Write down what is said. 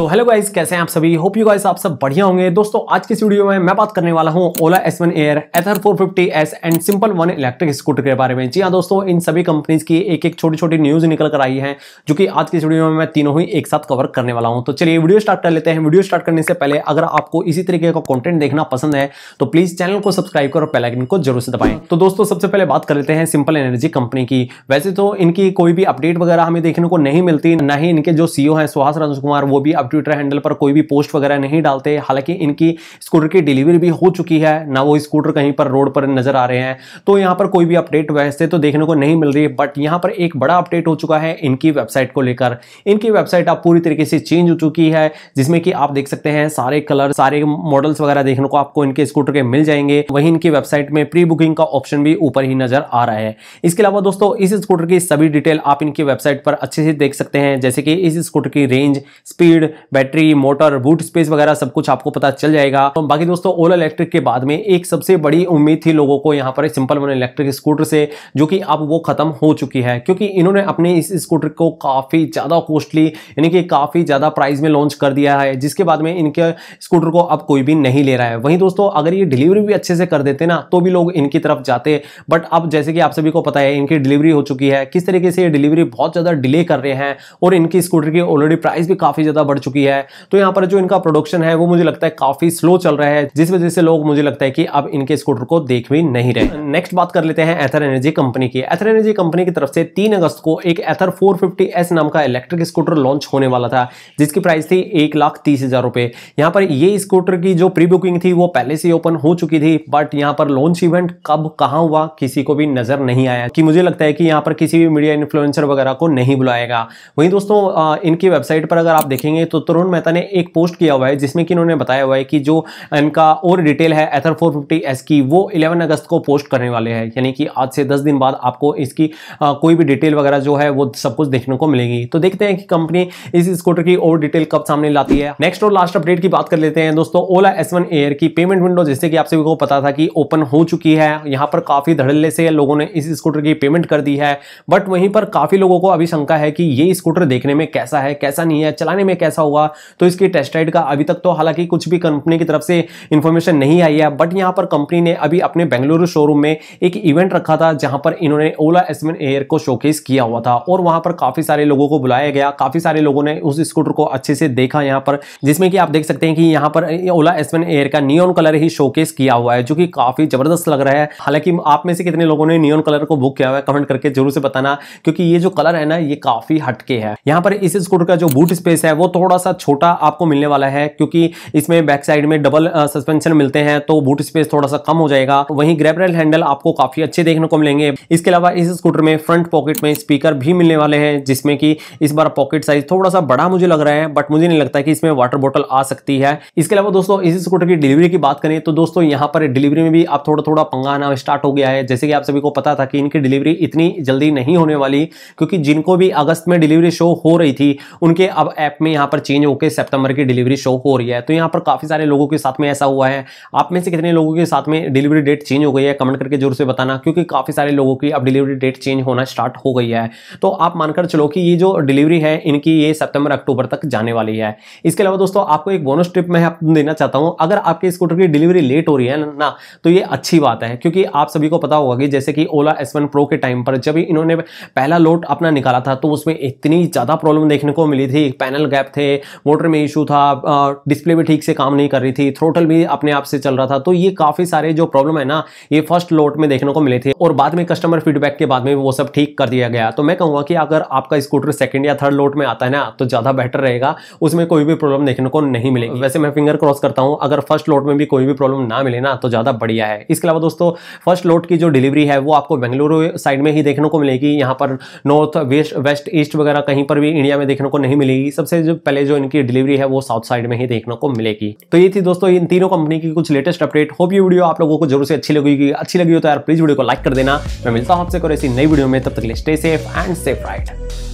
तो hello guys कैसे हैं आप सभी होप यू गाइस आप सब बढ़िया होंगे दोस्तों आज के वीडियो में मैं बात करने वाला हूं Ola S one Air Ather four S and Simple one electric scooter के बारे में जी हाँ दोस्तों इन सभी कंपनीज की एक एक छोटी छोटी न्यूज निकल कर आई है जो कि आज के वीडियो में मैं तीनों ही एक साथ कवर करने वाला हूँ तो चलिए वीडियो स्टार्ट कर लेते हैं वीडियो स्टार्ट करने से पहले अगर आपको इसी तरीके का कॉन्टेंट देखना पसंद है तो प्लीज चैनल को सब्सक्राइब करो पेलाइकन को जरूर से दबाएं तो दोस्तों सबसे पहले बात कर लेते हैं सिंपल एनर्जी कंपनी की वैसे तो इनकी कोई भी अपडेट वगैरह हमें देखने को नहीं मिलती ना ही इनके जो सीओ है सुहास राजकुमार वो भी ट्विटर हैंडल पर कोई भी पोस्ट वगैरह नहीं डालते हालांकि इनकी स्कूटर की डिलीवरी भी हो चुकी है ना वो स्कूटर कहीं पर रोड पर नजर आ रहे हैं तो यहाँ पर कोई भी अपडेट वैसे तो देखने को नहीं मिल रही बट यहाँ पर एक बड़ा अपडेट हो चुका है इनकी वेबसाइट को लेकर इनकी वेबसाइट अब पूरी तरीके से चेंज हो चुकी है जिसमें कि आप देख सकते हैं सारे कलर सारे मॉडल्स वगैरह देखने को आपको इनके स्कूटर के मिल जाएंगे वहीं इनकी वेबसाइट में प्री बुकिंग का ऑप्शन भी ऊपर ही नजर आ रहा है इसके अलावा दोस्तों इस स्कूटर की सभी डिटेल आप इनकी वेबसाइट पर अच्छे से देख सकते हैं जैसे कि इस स्कूटर की range speed battery motor boot space वगैरह सब कुछ आपको पता चल जाएगा तो बाकी दोस्तों ओला इलेक्ट्रिक के बाद में एक सबसे बड़ी उम्मीद थी लोगों को यहाँ पर सिंपल वन इलेक्ट्रिक स्कूटर से जो कि अब वो खत्म हो चुकी है क्योंकि इन्होंने अपने इस स्कूटर को काफ़ी ज़्यादा कॉस्टली यानी कि काफ़ी ज़्यादा प्राइस में लॉन्च कर दिया है जिसके बाद में इनके स्कूटर को अब कोई भी नहीं ले रहा है वहीं दोस्तों अगर ये डिलीवरी भी अच्छे से कर देते ना तो भी लोग इनकी तरफ जाते बट अब जैसे कि आप सभी को पता है इनकी डिलीवरी हो चुकी है किस तरीके से ये डिलीवरी बहुत ज़्यादा डिले कर रहे हैं और इनकी स्कूटर की ऑलरेडी प्राइस भी काफ़ी ज़्यादा बढ़ बढ़ चुकी है तो यहाँ पर जो इनका प्रोडक्शन है वो मुझे लगता है काफी स्लो चल रहा है जिस वजह से लोग मुझे लगता है कि अब इनके स्कूटर को देख भी नहीं रहे नेक्स्ट बात कर लेते हैं एथर एनर्जी कंपनी की एथर एनर्जी कंपनी की तरफ से तीन अगस्त को एक एथर फोर एस नाम का इलेक्ट्रिक स्कूटर लॉन्च होने वाला था जिसकी प्राइस थी एक लाख तीस हजार रुपए यहां पर ये स्कूटर की जो प्री बुकिंग थी वो पहले से ओपन हो चुकी थी बट यहां पर लॉन्च इवेंट कब कहां हुआ किसी को भी नजर नहीं आया कि मुझे लगता है कि यहां पर किसी भी मीडिया इन्फ्लुएंसर वगैरह को नहीं बुलाएगा वहीं दोस्तों इनकी वेबसाइट पर अगर आप देखेंगे तो तरुण मेहता ने एक पोस्ट किया हुआ है जिसमें कि इन्होंने बताया हुआ है कि जो इनका और डिटेल है एथर फोर एस की वो इलेवन अगस्त को पोस्ट करने वाले हैं यानी कि आज से दस दिन बाद आपको इसकी आ, कोई भी डिटेल वगैरह जो है वो सब कुछ देखने को मिलेगी तो देखते हैं कि कंपनी इस स्कूटर की और डिटेल कब सामने लाती है नेक्स्ट और लास्ट अपडेट की बात कर लेते हैं दोस्तों ओला एस वन एयर की पेमेंट विंडो जैसे कि आप सभी को पता था कि ओपन हो चुकी है यहाँ पर काफ़ी धड़ल्ले से लोगों ने इस स्कूटर की पेमेंट कर दी है बट वहीं पर काफ़ी लोगों को अभी शंका है कि ये स्कूटर देखने में कैसा है कैसा नहीं है चलाने में कैसा ऐसा अच्छा हुआ तो इसके टेस्ट राइड का अभी तक तो हालांकि कुछ भी कंपनी की तरफ से इन्फॉर्मेशन नहीं आई है बट यहाँ पर कंपनी ने अभी अपने बेंगलुरु शोरूम में एक इवेंट रखा था जहाँ पर इन्होंने ओला एस एयर को शोकेस किया हुआ था और वहाँ पर काफ़ी सारे लोगों को बुलाया गया काफ़ी सारे लोगों ने उस स्कूटर को अच्छे से देखा यहाँ पर जिसमें कि आप देख सकते हैं कि यहाँ पर ओला एस एयर का नियोन कलर ही शोकेस किया हुआ है जो कि काफ़ी ज़बरदस्त लग रहा है हालांकि आप में से कितने लोगों ने नियोन कलर को बुक किया हुआ है कमेंट करके जरूर से बताना क्योंकि ये जो कलर है ना ये काफ़ी हटके है यहाँ पर इस स्कूटर का जो बूट स्पेस है वो थोड़ा थोड़ा सा छोटा आपको मिलने वाला है क्योंकि इसमें बैक साइड में डबल सस्पेंशन मिलते हैं तो बूट स्पेस थोड़ा सा कम हो जाएगा वहीं ग्रेपरेल हैंडल आपको काफी अच्छे देखने को मिलेंगे इसके अलावा इस स्कूटर में फ्रंट पॉकेट में स्पीकर भी मिलने वाले हैं जिसमें कि इस बार पॉकेट साइज थोड़ा सा बड़ा मुझे लग रहा है बट मुझे नहीं लगता कि इसमें वाटर बॉटल आ सकती है इसके अलावा दोस्तों इस स्कूटर की डिलीवरी की बात करें तो दोस्तों यहाँ पर डिलीवरी में भी आप थोड़ा थोड़ा पंगा आना स्टार्ट हो गया है जैसे कि आप सभी को पता था कि इनकी डिलीवरी इतनी जल्दी नहीं होने वाली क्योंकि जिनको भी अगस्त में डिलीवरी शो हो रही थी उनके अब ऐप में यहाँ पर पर चेंज होकर सितंबर की डिलीवरी शो हो रही है तो यहाँ पर काफ़ी सारे लोगों के साथ में ऐसा हुआ है आप में से कितने लोगों के साथ में डिलीवरी डेट चेंज हो गई है कमेंट करके जरूर से बताना क्योंकि काफ़ी सारे लोगों की अब डिलीवरी डेट चेंज होना स्टार्ट हो गई है तो आप मानकर चलो कि ये जो डिलीवरी है इनकी ये सितंबर अक्टूबर तक जाने वाली है इसके अलावा दोस्तों आपको एक बोनस ट्रिप मैं देना चाहता हूँ अगर आपके स्कूटर की डिलीवरी लेट हो रही है ना तो ये अच्छी बात है क्योंकि आप सभी को पता होगा कि जैसे कि ओला एस प्रो के टाइम पर जब इन्होंने पहला लोट अपना निकाला था तो उसमें इतनी ज़्यादा प्रॉब्लम देखने को मिली थी पैनल गैप थे मोटर में इशू था डिस्प्ले भी ठीक से काम नहीं कर रही थी थ्रोटल भी अपने आप से चल रहा था तो ये काफ़ी सारे जो प्रॉब्लम है ना ये फर्स्ट लोट में देखने को मिले थे और बाद में कस्टमर फीडबैक के बाद में वो सब ठीक कर दिया गया तो मैं कहूंगा कि अगर आपका स्कूटर सेकेंड या थर्ड लोट में आता है ना तो ज़्यादा बेटर रहेगा उसमें कोई भी प्रॉब्लम देखने को नहीं मिलेगी वैसे मैं फिंगर क्रॉस करता हूं अगर फर्स्ट लोट में भी कोई भी प्रॉब्लम ना मिले ना तो ज़्यादा बढ़िया है इसके अलावा दोस्तों फर्स्ट लोट की जो डिलीवरी है वो आपको बेंगलुरु साइड में ही देखने को मिलेगी यहाँ पर नॉर्थ वेस्ट वेस्ट ईस्ट वगैरह कहीं पर भी इंडिया में देखने को नहीं मिलेगी सबसे जो पहले पहले जो इनकी डिलीवरी है वो साउथ साइड में ही देखने को मिलेगी तो ये थी दोस्तों इन तीनों कंपनी की कुछ लेटेस्ट अपडेट होप ये वीडियो आप लोगों को जरूर से अच्छी लगी अच्छी लगी हो तो यार प्लीज वीडियो को लाइक कर देना मैं मिलता हूँ आपसे और ऐसी नई वीडियो में तब तक stay safe and safe ride